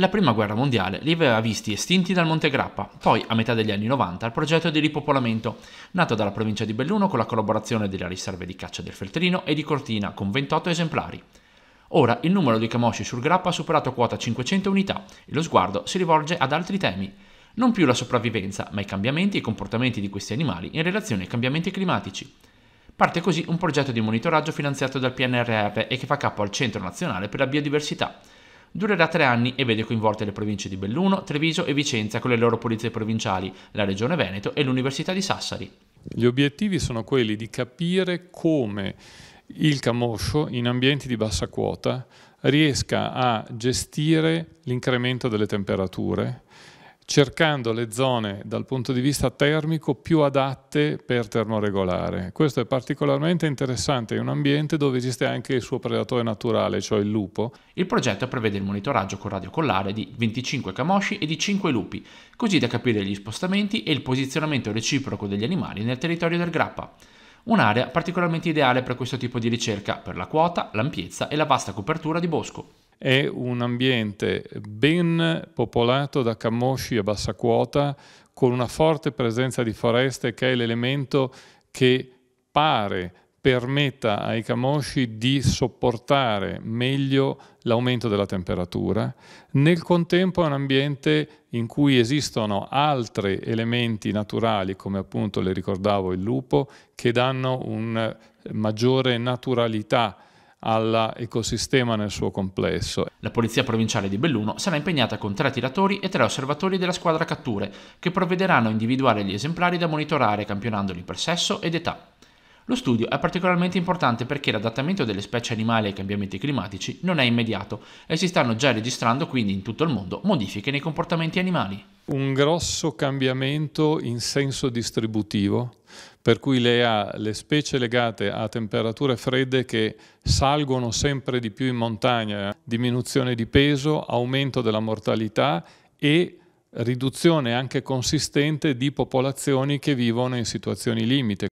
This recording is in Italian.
La prima guerra mondiale li aveva visti estinti dal Monte Grappa, poi a metà degli anni 90 il progetto di ripopolamento, nato dalla provincia di Belluno con la collaborazione delle riserve di caccia del Feltrino e di Cortina con 28 esemplari. Ora il numero di camosci sul Grappa ha superato quota 500 unità e lo sguardo si rivolge ad altri temi, non più la sopravvivenza, ma i cambiamenti e i comportamenti di questi animali in relazione ai cambiamenti climatici. Parte così un progetto di monitoraggio finanziato dal PNRR e che fa capo al Centro Nazionale per la Biodiversità, Durerà tre anni e vede coinvolte le province di Belluno, Treviso e Vicenza con le loro polizie provinciali, la Regione Veneto e l'Università di Sassari. Gli obiettivi sono quelli di capire come il camoscio in ambienti di bassa quota riesca a gestire l'incremento delle temperature cercando le zone dal punto di vista termico più adatte per termoregolare. Questo è particolarmente interessante in un ambiente dove esiste anche il suo predatore naturale, cioè il lupo. Il progetto prevede il monitoraggio con radiocollare di 25 camosci e di 5 lupi, così da capire gli spostamenti e il posizionamento reciproco degli animali nel territorio del grappa. Un'area particolarmente ideale per questo tipo di ricerca, per la quota, l'ampiezza e la vasta copertura di bosco è un ambiente ben popolato da camosci a bassa quota, con una forte presenza di foreste che è l'elemento che pare permetta ai camosci di sopportare meglio l'aumento della temperatura. Nel contempo è un ambiente in cui esistono altri elementi naturali, come appunto le ricordavo il lupo, che danno una maggiore naturalità all'ecosistema nel suo complesso. La polizia provinciale di Belluno sarà impegnata con tre tiratori e tre osservatori della squadra catture, che provvederanno a individuare gli esemplari da monitorare campionandoli per sesso ed età. Lo studio è particolarmente importante perché l'adattamento delle specie animali ai cambiamenti climatici non è immediato e si stanno già registrando quindi in tutto il mondo modifiche nei comportamenti animali un grosso cambiamento in senso distributivo, per cui le, le specie legate a temperature fredde che salgono sempre di più in montagna, diminuzione di peso, aumento della mortalità e riduzione anche consistente di popolazioni che vivono in situazioni limite.